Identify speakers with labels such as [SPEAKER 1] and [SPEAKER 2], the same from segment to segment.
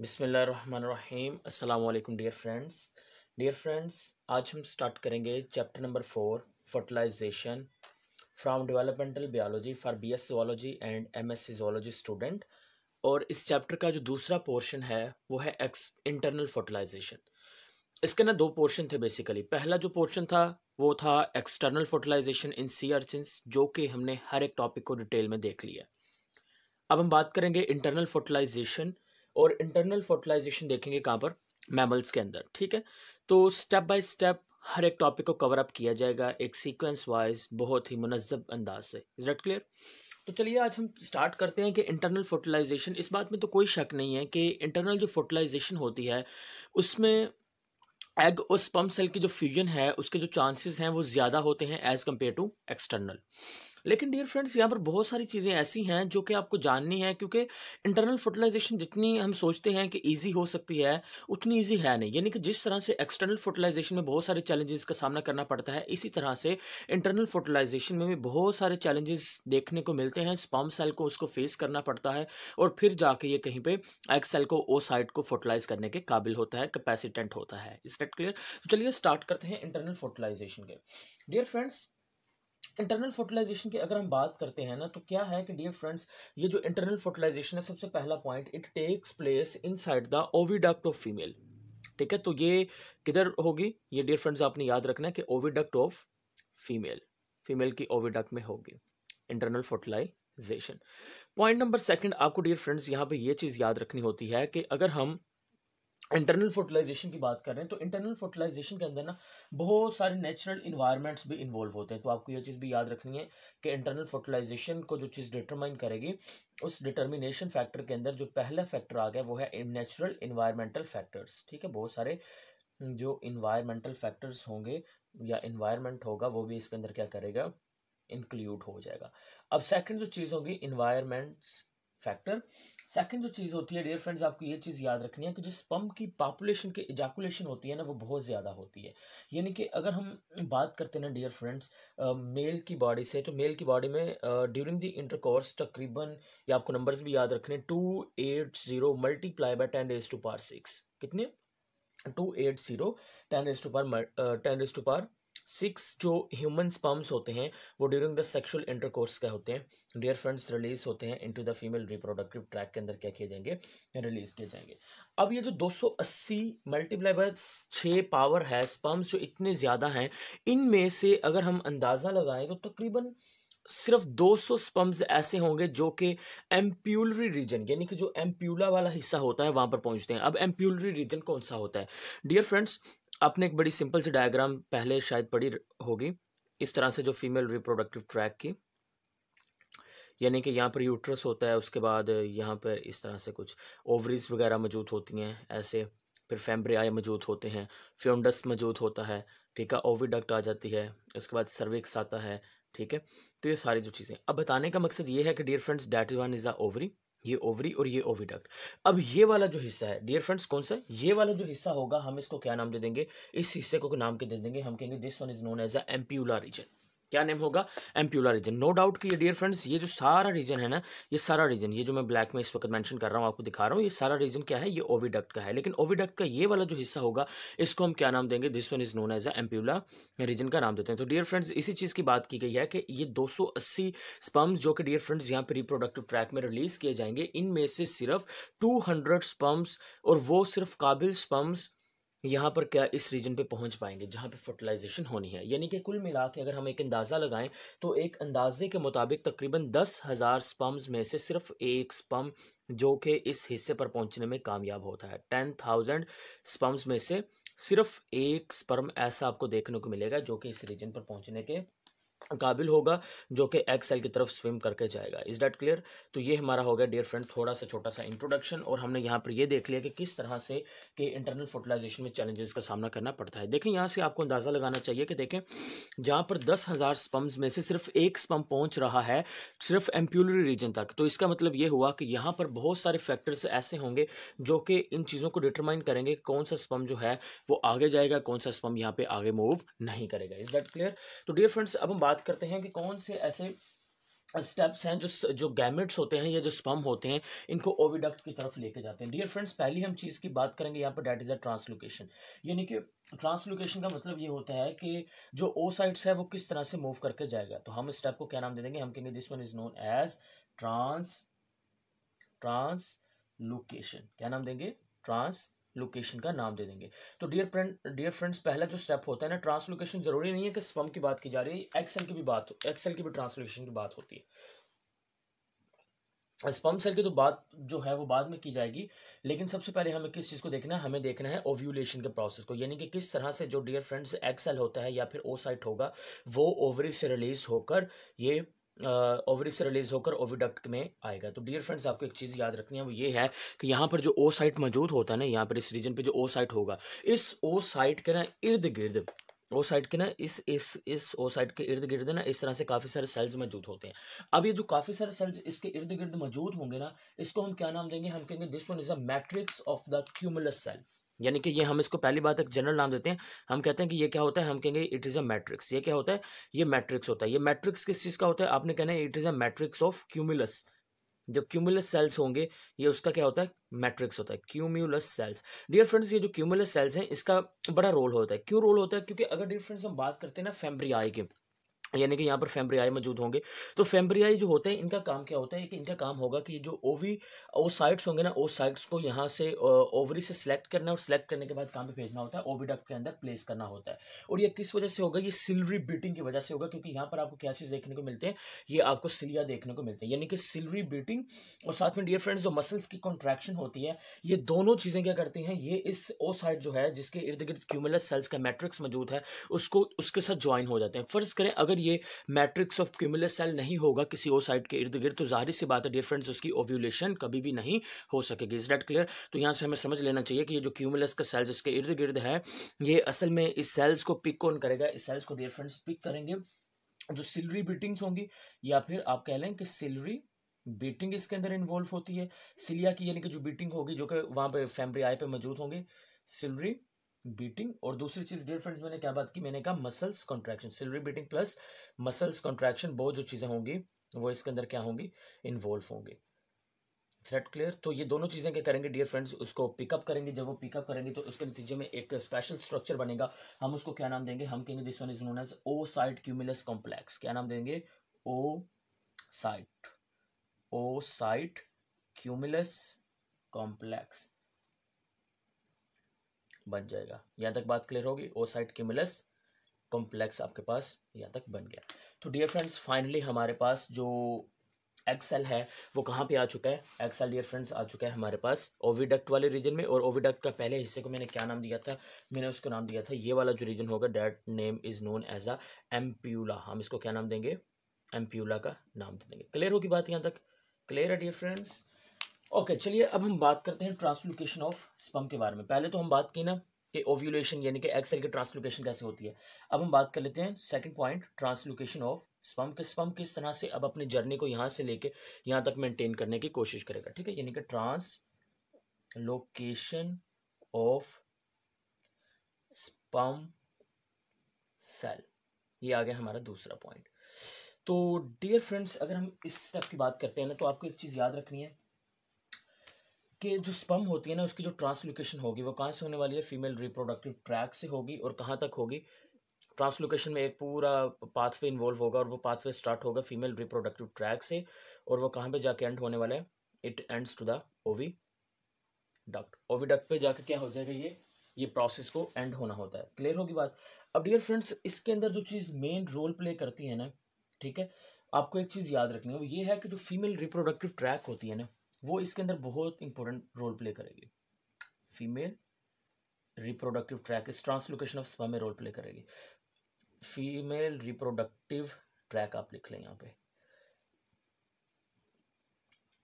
[SPEAKER 1] बिसमीम अल्लाम dear friends dear friends आज हम स्टार्ट करेंगे chapter number four fertilization from developmental biology for B S zoology and M S zoology student और इस चैप्टर का जो दूसरा पोर्शन है वो है एक्स इंटरनल फर्टिलाइजेशन इसके ना दो पोर्शन थे बेसिकली पहला जो पोर्शन था वो था एक्सटर्नल फर्टिलाइजेशन इन सी अर्चन्स जो कि हमने हर एक टॉपिक को डिटेल में देख लिया अब हम बात करेंगे इंटरनल फर्टिलाइजेशन और इंटरनल फर्टिलाइजेशन देखेंगे कहाँ पर मैमल्स के अंदर ठीक है तो स्टेप बाय स्टेप हर एक टॉपिक को कवर अप किया जाएगा एक सीक्वेंस वाइज बहुत ही मुनजब अंदाज से इज दैट क्लियर तो चलिए आज हम स्टार्ट करते हैं कि इंटरनल फर्टिलाइजेशन इस बात में तो कोई शक नहीं है कि इंटरनल जो फर्टिलाइजेशन होती है उसमें एग और स्पम सेल की जो फ्यूजन है उसके जो चांसेस हैं वो ज़्यादा होते हैं एज़ कम्पेयर टू एक्सटर्नल लेकिन डियर फ्रेंड्स यहाँ पर बहुत सारी चीज़ें ऐसी हैं जो कि आपको जाननी है क्योंकि इंटरनल फर्टिलाइजेशन जितनी हम सोचते हैं कि ईजी हो सकती है उतनी ईजी है नहीं यानी कि जिस तरह से एक्सटर्नल फर्टिलाइजेशन में बहुत सारे चैलेंजेस का सामना करना पड़ता है इसी तरह से इंटरनल फर्टिलाइजेशन में भी बहुत सारे चैलेंजेस देखने को मिलते हैं स्पम सेल को उसको फेस करना पड़ता है और फिर जाके ये कहीं पर एग सेल को ओ साइड को फर्टिलाइज करने के काबिल होता है कैपेसिटेंट होता है इस क्लियर तो चलिए स्टार्ट करते हैं इंटरनल फर्टिलाइजेशन के डियर फ्रेंड्स इंटरनल फर्टिलाइजेशन की अगर हम बात करते हैं ना तो क्या है कि डियर फ्रेंड्स ये जो इंटरनल फर्टिलाइजेशन है सबसे पहला point it takes place inside the oviduct of female ठीक है तो ये किधर होगी ये डियर फ्रेंड्स आपने याद रखना है कि ओविडक्ट ऑफ फीमेल फीमेल की ओविडक्ट में होगी internal fertilization point number second आपको डियर फ्रेंड्स यहाँ पे ये चीज़ याद रखनी होती है कि अगर हम इंटरनल फर्टिलाइजेशन की बात कर रहे हैं तो इंटरनल फर्टिलाइजेशन के अंदर ना बहुत सारे नेचुरल इन्वायरमेंट्स भी इन्वॉल्व होते हैं तो आपको यह चीज़ भी याद रखनी है कि इंटरनल फर्टिलाइजेशन को जो चीज़ डिटरमाइन करेगी उस डिटर्मिनेशन फैक्टर के अंदर जो पहला फैक्टर आ गया वो है नेचुरल इन्वायरमेंटल फैक्टर्स ठीक है बहुत सारे जो इन्वायरमेंटल फैक्टर्स होंगे या इन्वायरमेंट होगा वो भी इसके अंदर क्या करेगा इंक्लूड हो जाएगा अब सेकंड जो चीज़ होगी इन्वायरमेंट्स फैक्टर सेकंड जो चीज़ होती है डियर फ्रेंड्स आपको ये चीज़ याद रखनी है कि जिस पम्प की पॉपुलेशन के इजाकुलेशन होती है ना वो बहुत ज़्यादा होती है यानी कि अगर हम बात करते हैं ना डियर फ्रेंड्स मेल की बॉडी से तो मेल की बॉडी में ड्यूरिंग द इंटरकोर्स तकरीबन ये आपको नंबर्स भी याद रखने two eight zero multiply by ten raise to power six कितने two eight zero ten raise to power ten raise to power six जो ह्यूमन स्पर्म्स होते हैं वो ड्यूरिंग द सेक्सुअल इंटरकोर्स क्या होते हैं डियर फ्रेंड्स रिलीज होते हैं into the female reproductive tract के अंदर क्या किए जाएंगे रिलीज किए जाएंगे अब ये जो 280 मल्टीप्लाई बाय छः पावर है स्पर्म्स जो इतने ज़्यादा हैं इनमें से अगर हम अंदाज़ा लगाएं तो तकरीबन सिर्फ 200 स्पम्स ऐसे होंगे जो कि एम्प्यूलरी रीजन यानी कि जो एम्प्यूला वाला हिस्सा होता है वहाँ पर पहुँचते हैं अब एम्प्यूलरी रीजन कौन सा होता है डियर फ्रेंड्स आपने एक बड़ी सिंपल सी डायग्राम पहले शायद पढ़ी होगी इस तरह से जो फीमेल रिप्रोडक्टिव ट्रैक की यानी कि यहाँ पर यूट्रस होता है उसके बाद यहाँ पर इस तरह से कुछ ओवरीज वगैरह मौजूद होती हैं ऐसे फिर फैम्ब्रिया मौजूद होते हैं फ्योंडस मौजूद होता है ठीक है ओविडक्ट आ जाती है उसके बाद सर्विक्स आता है ठीक है तो ये सारी जो चीज़ें अब बताने का मकसद ये है कि dear friends that one is the ovary ये ओवरी और ये ओविडक्ट अब ये वाला जो हिस्सा है डियर फ्रेंड्स कौन सा ये वाला जो हिस्सा होगा हम इसको क्या नाम दे देंगे इस हिस्से को नाम के दे देंगे हम कहेंगे this one is known as a ampulla region क्या नेम होगा एम्प्यूला रीजन नो डाउट कि ये डियर फ्रेंड्स ये जो सारा रीजन है ना ये सारा रीजन ये जो मैं ब्लैक में इस वक्त मेंशन कर रहा हूँ आपको दिखा रहा हूँ ये सारा रीजन क्या है ये ओविडक्ट का है लेकिन ओविडक्ट का ये वाला जो हिस्सा होगा इसको हम क्या नाम देंगे this one is known as a ampulla region का नाम देते हैं तो डियर फ्रेंड्स इसी चीज़ की बात की गई है कि ये दो स्पम्स जो कि डियर फ्रेंड्स यहाँ पर रिप्रोडक्टिव ट्रैक में रिलीज किए जाएंगे इनमें से सिर्फ टू स्पम्स और वो सिर्फ काबिल स्पम्स यहाँ पर क्या इस रीजन पे पहुँच पाएंगे जहाँ पे फर्टिलाइजेशन होनी है यानी कि कुल मिला के अगर हम एक अंदाज़ा लगाएं तो एक अंदाजे के मुताबिक तकरीबन दस हज़ार स्पम्स में से सिर्फ एक स्पम जो कि इस हिस्से पर पहुँचने में कामयाब होता है टेन थाउजेंड स्पम्स में से सिर्फ एक स्पर्म ऐसा आपको देखने को मिलेगा जो कि इस रीजन पर पहुँचने के काबिल होगा जो कि एक्सेल की तरफ स्विम करके जाएगा इज डैट क्लियर तो ये हमारा हो गया डियर फ्रेंड थोड़ा सा छोटा सा इंट्रोडक्शन और हमने यहाँ पर ये देख लिया कि किस तरह से कि इंटरनल फर्टिलाइजेशन में चैलेंजेस का सामना करना पड़ता है देखें यहाँ से आपको अंदाज़ा लगाना चाहिए कि देखें जहाँ पर दस हज़ार स्पम्स में से सिर्फ एक स्पम पहुँच रहा है सिर्फ एम्प्यूलरी रीजन तक तो इसका मतलब ये हुआ कि यहाँ पर बहुत सारे फैक्टर्स ऐसे होंगे जो कि इन चीज़ों को डिटरमाइन करेंगे कौन सा स्पम जो है वो आगे जाएगा कौन सा स्पम यहाँ पर आगे मूव नहीं करेगा इज डैट क्लियर तो डियर फ्रेंड्स अब हम बात करते हैं कि कौन से ऐसे स्टेप्स हैं जो जो गैमेट्स होते हैं या जो स्पम होते हैं इनको ओविडक्ट की तरफ लेके जाते हैं डियर फ्रेंड्स पहली हम चीज़ की बात करेंगे यहाँ पर डैट इज़ अ ट्रांसलोकेशन यानी कि ट्रांसलोकेशन का मतलब ये होता है कि जो ओ साइड्स है वो किस तरह से मूव करके जाएगा तो हम इस स्टेप को क्या नाम दे देंगे हम कहेंगे this one is known as trans trans क्या नाम देंगे ट्रांस लोकेशन का नाम दे देंगे तो डियर फ्रेंड डियर फ्रेंड्स पहला जो स्टेप होता है ना ट्रांसलोकेशन ज़रूरी नहीं है कि स्वम की बात की जा रही है एक्सेल की भी बात एक्सेल की भी ट्रांसलोकेशन की बात होती है स्पम सेल की तो बात जो है वो बाद में की जाएगी लेकिन सबसे पहले हमें किस चीज़ को देखना है हमें देखना है ओव्यूलेशन के प्रोसेस को यानी कि किस तरह से जो डियर फ्रेंड्स एक्सेल होता है या फिर ओसाइट होगा वो ओवरी से रिलीज होकर ये ओवरी से रिलीज होकर ओविडक्ट में आएगा तो डियर फ्रेंड्स आपको एक चीज़ याद रखनी है वो ये है कि यहाँ पर जो ओ साइट मौजूद होता है ना यहाँ पर इस रीजन पे जो ओ साइट होगा इस ओ साइट के ना इर्द गिर्द ओ साइट के ना इस इस इस ओ साइट के इर्द गिर्द ना इस तरह से काफ़ी सारे सेल्स मौजूद होते हैं अब ये जो काफ़ी सारे सेल्स इसके इर्द गिर्द मौजूद होंगे ना इसको हम क्या नाम देंगे हम कहेंगे this one is a matrix of the cumulus cell यानी कि ये हम इसको पहली बात एक जनरल नाम देते हैं हम कहते हैं कि ये क्या होता है हम कहेंगे इट इज़ अ मैट्रिक्स ये क्या होता है ये मैट्रिक्स होता है ये मैट्रिक्स किस चीज़ का होता है आपने कहना है it is a matrix of cumulus जो क्यूमुलस सेल्स होंगे ये उसका क्या होता है मैट्रिक्स होता है क्यूमुलस सेल्स डियर फ्रेंड्स ये जो क्यूमुलस सेल्स हैं इसका बड़ा रोल होता है क्यों रोल होता है क्योंकि अगर डियर फ्रेंड्स हम बात करते हैं ना फेम्ब्रियाई के यानी कि यहाँ पर फेम्ब्रियाई मौजूद होंगे तो फेम्ब्रियाई जो होते हैं इनका काम क्या होता है कि इनका काम होगा कि जो ओवी ओ साइट्स होंगे ना ओ साइट्स को यहाँ से ओवरी से सिलेक्ट करना और सिलेक्ट करने के बाद काम पे भेजना होता है ओविडक्ट के अंदर प्लेस करना होता है और ये किस वजह से होगा ये सिल्वरी बीटिंग की वजह से होगा क्योंकि यहाँ पर आपको क्या चीज़ देखने को मिलते हैं ये आपको सिलिया देखने को मिलते हैं यानी कि सिल्वरी बीटिंग और साथ में डियर फ्रेंड्स जो मसल्स की कॉन्ट्रैक्शन होती है ये दोनों चीज़ें क्या करती हैं ये इस ओ साइट जो है जिसके इर्द गिर्द क्यूमुलस सेल्स का मेट्रिक्स मौजूद है उसको उसके साथ ज्वाइन हो जाते हैं फर्ज करें अगर अगर ये मैट्रिक्स ऑफ क्यूमुलस सेल नहीं होगा किसी और साइड के इर्द गिर्द तो जाहिर सी बात है डियर फ्रेंड्स उसकी ओव्यूलेशन कभी भी नहीं हो सकेगी इज डेट क्लियर तो यहाँ से हमें समझ लेना चाहिए कि ये जो क्यूमुलस का सेल जिसके इर्द गिर्द है ये असल में इस सेल्स को पिक कौन करेगा इस सेल्स को डियर फ्रेंड्स पिक करेंगे जो सिलरी बीटिंग्स होंगी या फिर आप कह लें कि सिलरी बीटिंग इसके अंदर इन्वॉल्व होती है सिलिया की यानी कि जो बीटिंग होगी जो कि वहां पे फेम्ब्री आई पे मौजूद होंगे सिलरी बीटिंग और दूसरी चीज़ डियर फ्रेंड्स मैंने क्या बात की मैंने कहा muscles contraction ciliary beating plus muscles contraction बहुत जो चीज़ें होंगी वो इसके अंदर क्या होंगी इन्वॉल्व होंगी थ्रेट क्लियर तो ये दोनों चीज़ें क्या करेंगे डियर फ्रेंड्स उसको पिकअप करेंगे जब वो पिकअप करेंगे तो उसके नतीजे में एक स्पेशल स्ट्रक्चर बनेगा हम उसको क्या नाम देंगे हम कहेंगे this one is known as oocyte cumulus complex क्या नाम देंगे oocyte oocyte cumulus complex बन जाएगा यहाँ तक बात क्लियर होगी ओ साइड कॉम्प्लेक्स आपके पास यहाँ तक बन गया तो डियर फ्रेंड्स फाइनली हमारे पास जो एक्सेल है वो कहाँ पे आ चुका है एक्सेल डियर फ्रेंड्स आ चुका है हमारे पास ओविडक्ट वाले रीजन में और ओविडक्ट का पहले हिस्से को मैंने क्या नाम दिया था मैंने उसको नाम दिया था ये वाला जो रीजन होगा that name is known as a ampulla हम इसको क्या नाम देंगे एम्प्यूला का नाम दे देंगे क्लियर होगी बात यहाँ तक क्लियर है डियर फ्रेंड्स ओके okay, चलिए अब हम बात करते हैं ट्रांसलोकेशन ऑफ स्पम के बारे में पहले तो हम बात की ना कि ओव्यूलेशन यानी कि एक्सेल की ट्रांसलोकेशन कैसे होती है अब हम बात कर लेते हैं second point translocation of sperm के स्पम किस तरह से अब अपने जर्नी को यहाँ से लेके यहाँ तक मेंटेन करने की कोशिश करेगा ठीक है यानी कि translocation of sperm cell ये आ गया हमारा दूसरा पॉइंट तो डियर फ्रेंड्स अगर हम इस स्टेप की बात करते हैं ना तो आपको एक चीज़ याद रखनी है के जो स्पम होती है ना उसकी जो ट्रांसलोकेशन होगी वो कहाँ से होने वाली है फीमेल रिप्रोडक्टिव ट्रैक से होगी और कहाँ तक होगी ट्रांसलोकेशन में एक पूरा पाथवे इन्वॉल्व होगा और वो पाथवे स्टार्ट होगा फीमेल रिप्रोडक्टिव ट्रैक से और वो कहाँ पे जाके एंड होने वाला है it ends to the oviduct oviduct पे जाके क्या हो जाएगा ये ये प्रोसेस को एंड होना होता है क्लियर होगी बात अब डियर फ्रेंड्स इसके अंदर जो चीज़ मेन रोल प्ले करती है ना ठीक है आपको एक चीज़ याद रखनी है वो ये है कि जो फीमेल रिप्रोडक्टिव ट्रैक होती है ना वो इसके अंदर बहुत इंपॉर्टेंट रोल प्ले करेगी फीमेल रिप्रोडक्टिव ट्रैक इस ट्रांसलोकेशन ऑफ स्पर्म में रोल प्ले करेगी फीमेल रिप्रोडक्टिव ट्रैक आप लिख लें यहाँ पे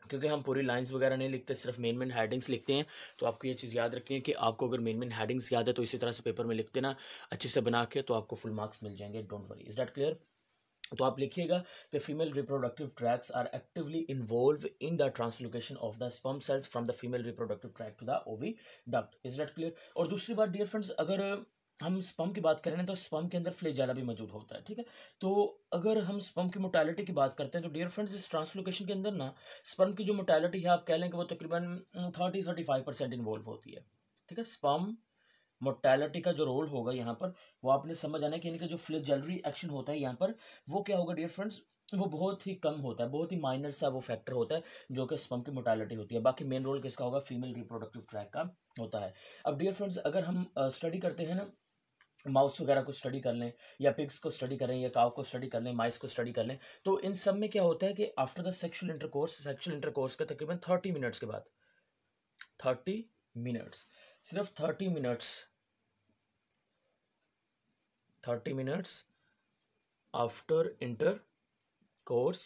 [SPEAKER 1] क्योंकि हम पूरी लाइंस वगैरह नहीं लिखते सिर्फ मेन मेन हेडिंग्स लिखते हैं तो आपको ये चीज़ याद रखनी है कि आपको अगर मेन मेन हेडिंग्स याद है तो इसी तरह से पेपर में लिखते ना अच्छे से बना के तो आपको फुल मार्क्स मिल जाएंगे don't worry is that clear तो आप लिखिएगा कि female reproductive tracts are actively involve in the translocation of the sperm cells from the female reproductive tract to the oviduct is not clear और दूसरी बात dear friends अगर हम sperm की बात करें ना तो स्पम के अंदर फ्लेजाला भी मौजूद होता है ठीक है तो अगर हम स्पम की मोटालिटी की बात करते हैं तो डियर फ्रेंड्स इस ट्रांसलोकेशन के अंदर ना स्पम की जो मोटालिटी है आप कह लें कि वो तकरीबन thirty thirty five percent involve होती है ठीक है स्पम मोर्टैलिटी का जो रोल होगा यहाँ पर वो आपने समझ आना है कि इनका जो फ्लेजलरी एक्शन होता है यहाँ पर वो क्या होगा डियर फ्रेंड्स वो बहुत ही कम होता है बहुत ही माइनर सा वो फैक्टर होता है जो कि स्पम की मोटालिटी होती है बाकी मेन रोल किसका होगा फीमेल रिप्रोडक्टिव ट्रैक का होता है अब डियर फ्रेंड्स अगर हम स्टडी करते हैं ना माउस वगैरह को स्टडी कर लें या पिग्स को स्टडी करें या काव को स्टडी कर लें माइस को स्टडी कर लें तो इन सब में क्या होता है कि after the sexual intercourse sexual intercourse के तकरीबन थर्टी मिनट्स के बाद थर्टी मिनट्स सिर्फ thirty minutes thirty minutes after intercourse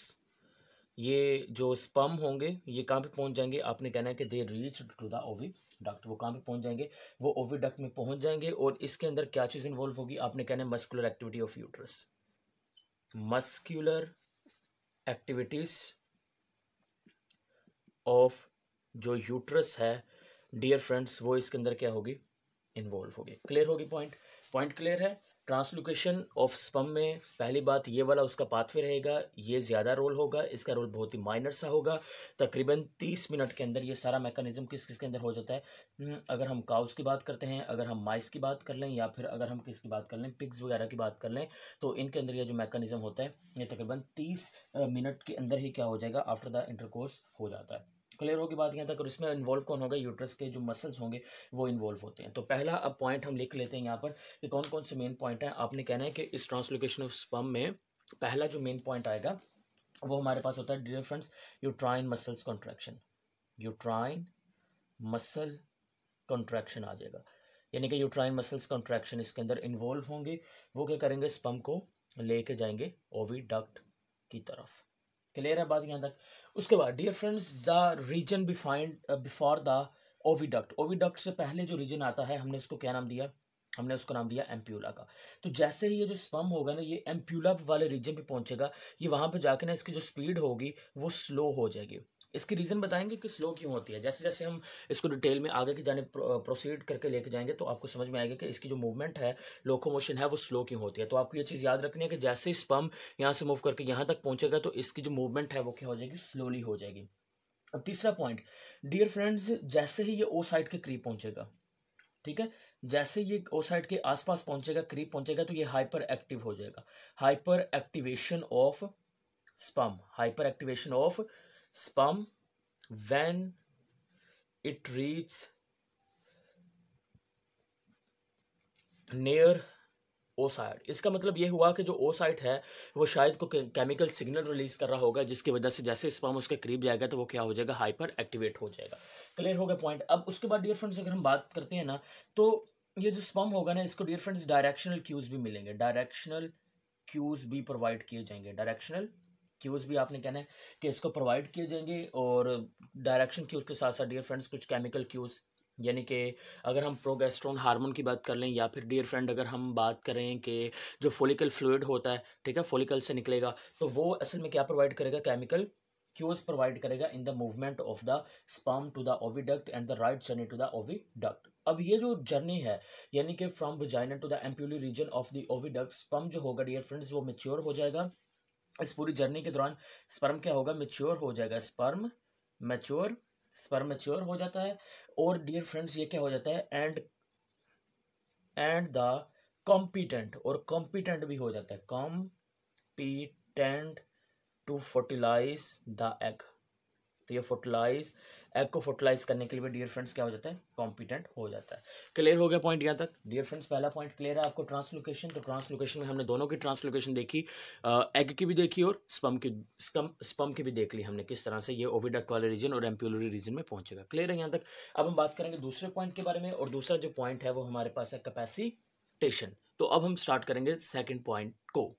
[SPEAKER 1] ये जो स्पम होंगे ये कहाँ पे पहुँच जाएंगे आपने कहना है कि they reach to the oviduct वो कहाँ पे पहुँच जाएंगे वो ओवी डक्ट में पहुँच जाएंगे और इसके अंदर क्या चीज़ इन्वॉल्व होगी आपने कहना है muscular activity of uterus muscular activities of जो यूट्रस है डियर फ्रेंड्स वो इसके अंदर क्या होगी इन्वॉल्व होगी क्लियर होगी पॉइंट पॉइंट क्लियर है ट्रांसलोकेशन ऑफ स्पम में पहली बात ये वाला उसका पाथवे रहेगा ये ज़्यादा रोल होगा इसका रोल बहुत ही माइनर सा होगा तकरीबन तीस मिनट के अंदर ये सारा मैकेनिज्म किस किस के अंदर हो जाता है हम्म, अगर हम काउस की बात करते हैं अगर हम माइस की बात कर लें या फिर अगर हम किसकी बात कर लें पिग्स वगैरह की बात कर लें तो इनके अंदर यह जो मैकेनिज्म होता है ये तकरीबन तीस मिनट के अंदर ही क्या हो जाएगा आफ्टर द इंटरकोर्स हो जाता है क्लियर होगी बात यहाँ तक और इसमें इन्वॉल्व कौन होगा यूट्रस के जो मसल्स होंगे वो इन्वॉल्व होते हैं तो पहला अब पॉइंट हम लिख लेते हैं यहाँ पर कि कौन कौन से मेन पॉइंट हैं आपने कहना है कि इस ट्रांसलोकेशन ऑफ स्पम में पहला जो मेन पॉइंट आएगा वो हमारे पास होता है dear friends uterine muscles contraction uterine muscle contraction आ जाएगा यानी कि यूट्राइन मसल्स कॉन्ट्रैक्शन इसके अंदर इन्वॉल्व होंगे वो क्या करेंगे स्पम को लेके जाएंगे ओवी डक्ट की तरफ क्लियर है बात यहाँ तक उसके बाद dear friends the region be find before the oviduct oviduct से पहले जो रीजन आता है हमने उसको क्या नाम दिया हमने उसको नाम दिया एम्प्यूला का तो जैसे ही ये जो स्पम होगा ना ये एम्प्यूला वाले रीजन पे पहुंचेगा ये वहाँ पे जाके ना इसकी जो स्पीड होगी वो स्लो हो जाएगी इसकी रीज़न बताएंगे कि स्लो क्यों होती है जैसे जैसे हम इसको डिटेल में आगे की जाने प्रोसीड करके लेके जाएंगे तो आपको समझ में आएगा कि इसकी जो मूवमेंट है लोकोमोशन है वो स्लो क्यों होती है तो आपको ये चीज़ याद रखनी है कि जैसे स्पम यहाँ से मूव करके यहाँ तक पहुँचेगा तो इसकी जो मूवमेंट है वो क्या हो जाएगी स्लोली हो जाएगी अब तीसरा पॉइंट डियर फ्रेंड्स जैसे ही ये ओ साइड के करीब पहुँचेगा ठीक है जैसे ये ओ साइड के आसपास पहुंचेगा करीब पहुंचेगा तो ये हाइपर एक्टिव हो जाएगा hyper activation of sperm hyper activation of sperm when it reaches near oocyte इसका मतलब ये हुआ कि जो ओसाइड है वो शायद को केमिकल सिग्नल रिलीज कर रहा होगा जिसकी वजह से जैसे स्पम उसके करीब जाएगा तो वो क्या हो जाएगा हाइपर एक्टिवेट हो जाएगा क्लियर हो गया पॉइंट अब उसके बाद डियर फ्रेंड्स अगर हम बात करते हैं ना तो ये जो स्पम होगा ना इसको डियर फ्रेंड्स डायरेक्शनल क्यूज भी मिलेंगे डायरेक्शनल क्यूज भी प्रोवाइड किए जाएंगे डायरेक्शनल क्यूज़ भी आपने कहना है कि इसको प्रोवाइड किए जाएंगे और डायरेक्शन क्यूज़ के साथ साथ डियर फ्रेंड्स कुछ केमिकल क्यूज़ यानी कि अगर हम प्रोगेस्ट्रोन हार्मोन की बात कर लें या फिर डियर फ्रेंड अगर हम बात करें कि जो फोलिकल फ्लूड होता है ठीक है फोलिकल से निकलेगा तो वो असल में क्या प्रोवाइड करेगा केमिकल क्यूज प्रोवाइड करेगा in the movement of the sperm to the oviduct and the right journey to the oviduct अब ये जो जर्नी है यानी कि from vagina to the ampullary region of the oviduct sperm जो होगा डियर फ्रेंड्स वो मेच्योर हो जाएगा इस पूरी जर्नी के दौरान स्पर्म क्या होगा मेच्योर हो जाएगा स्पर्म मेच्योर स्पर्म मेच्योर हो जाता है और डियर फ्रेंड्स ये क्या हो जाता है एंड एंड द कॉम्पिटेंट और कॉम्पिटेंट भी हो जाता है competent to fertilize the egg तो ये फर्टिलाइज एग को फर्टिलाइज करने के लिए भी डियर फ्रेंड्स क्या हो जाता है कॉम्पिटेंट हो जाता है क्लियर हो गया पॉइंट यहाँ तक डियर फ्रेंड्स पहला पॉइंट क्लियर है आपको ट्रांसलोकेशन तो ट्रांसलोकेशन में हमने दोनों की ट्रांसलोकेशन देखी एग की भी देखी और स्पम की स्पम स्पम की भी देख ली हमने किस तरह से ये ओविडक वाले रीजन और एम्प्यूलरी रीजन में पहुंचेगा क्लियर है यहाँ तक अब हम बात करेंगे दूसरे पॉइंट के बारे में और दूसरा जो पॉइंट है वो हमारे पास है कैपेसिटेशन तो अब हम स्टार्ट करेंगे सेकेंड पॉइंट को